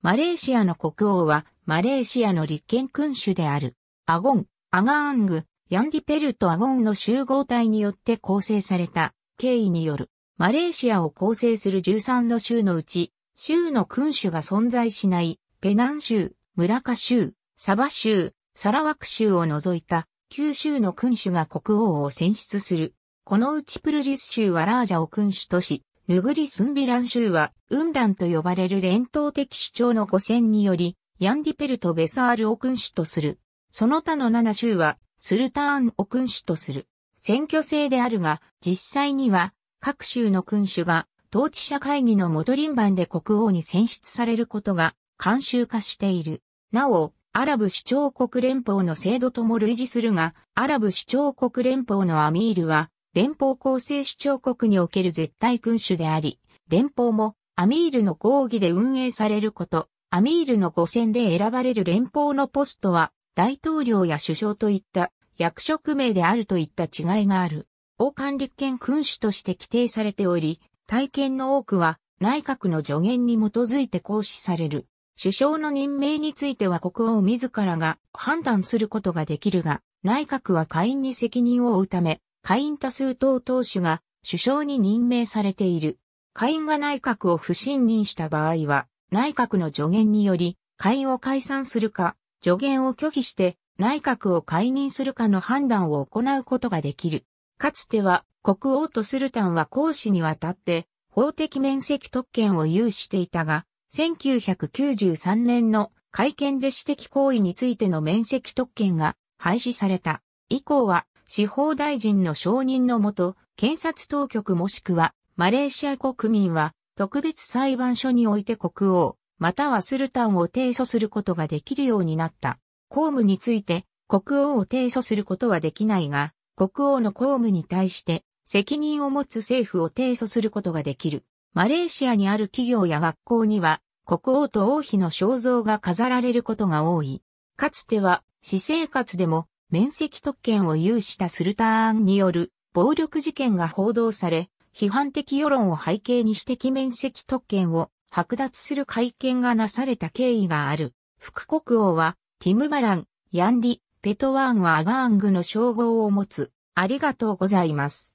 マレーシアの国王は、マレーシアの立憲君主である。アゴン、アガーング、ヤンディペルとアゴンの集合体によって構成された経緯による。マレーシアを構成する13の州のうち、州の君主が存在しないペナン州、村カ州、サバ州、サラワク州を除いた九州の君主が国王を選出する。このうちプルリス州はラージャを君主とし、ヌグリスンビラン州は、ダンと呼ばれる伝統的主張の五線により、ヤンディペルとベサールを君主とする。その他の七州は、スルターンを君主とする。選挙制であるが、実際には、各州の君主が、統治者会議の元輪番で国王に選出されることが、慣習化している。なお、アラブ首長国連邦の制度とも類似するが、アラブ首長国連邦のアミールは、連邦構成主張国における絶対君主であり、連邦もアミールの合議で運営されること、アミールの5選で選ばれる連邦のポストは、大統領や首相といった役職名であるといった違いがある。王冠立憲君主として規定されており、体験の多くは内閣の助言に基づいて行使される。首相の任命については国王自らが判断することができるが、内閣は下院に責任を負うため、下院多数党党首が首相に任命されている。下院が内閣を不信任した場合は、内閣の助言により、下院を解散するか、助言を拒否して内閣を解任するかの判断を行うことができる。かつては、国王とスルタンは公使にわたって、法的面積特権を有していたが、1993年の会見で私的行為についての面積特権が廃止された。以降は司法大臣の承認のもと、検察当局もしくは、マレーシア国民は、特別裁判所において国王、またはスルタンを提訴することができるようになった。公務について、国王を提訴することはできないが、国王の公務に対して、責任を持つ政府を提訴することができる。マレーシアにある企業や学校には、国王と王妃の肖像が飾られることが多い。かつては、私生活でも面積特権を有したスルターンによる暴力事件が報道され、批判的世論を背景に指摘面積特権を剥奪する会見がなされた経緯がある。副国王は、ティムバラン、ヤンリ、ペトワーンはアガーングの称号を持つ。ありがとうございます。